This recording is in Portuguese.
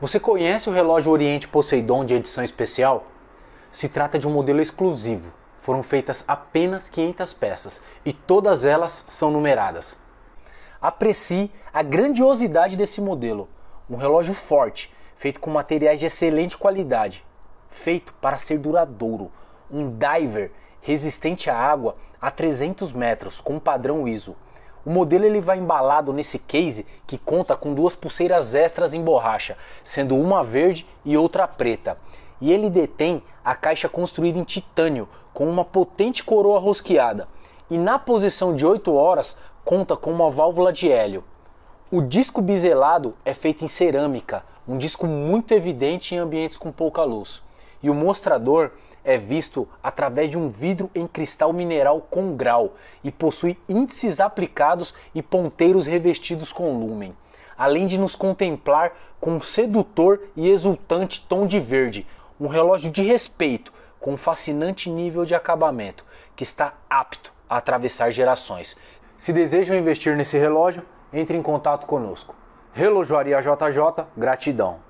Você conhece o relógio Oriente Poseidon de edição especial? Se trata de um modelo exclusivo. Foram feitas apenas 500 peças e todas elas são numeradas. Aprecie a grandiosidade desse modelo. Um relógio forte, feito com materiais de excelente qualidade, feito para ser duradouro. Um diver resistente à água a 300 metros com padrão ISO. O modelo ele vai embalado nesse case que conta com duas pulseiras extras em borracha, sendo uma verde e outra preta. E ele detém a caixa construída em titânio, com uma potente coroa rosqueada. E na posição de 8 horas, conta com uma válvula de hélio. O disco biselado é feito em cerâmica, um disco muito evidente em ambientes com pouca luz. E o mostrador é visto através de um vidro em cristal mineral com grau e possui índices aplicados e ponteiros revestidos com lumen, além de nos contemplar com um sedutor e exultante tom de verde, um relógio de respeito com um fascinante nível de acabamento que está apto a atravessar gerações. Se desejam investir nesse relógio, entre em contato conosco. Relojoaria JJ, gratidão.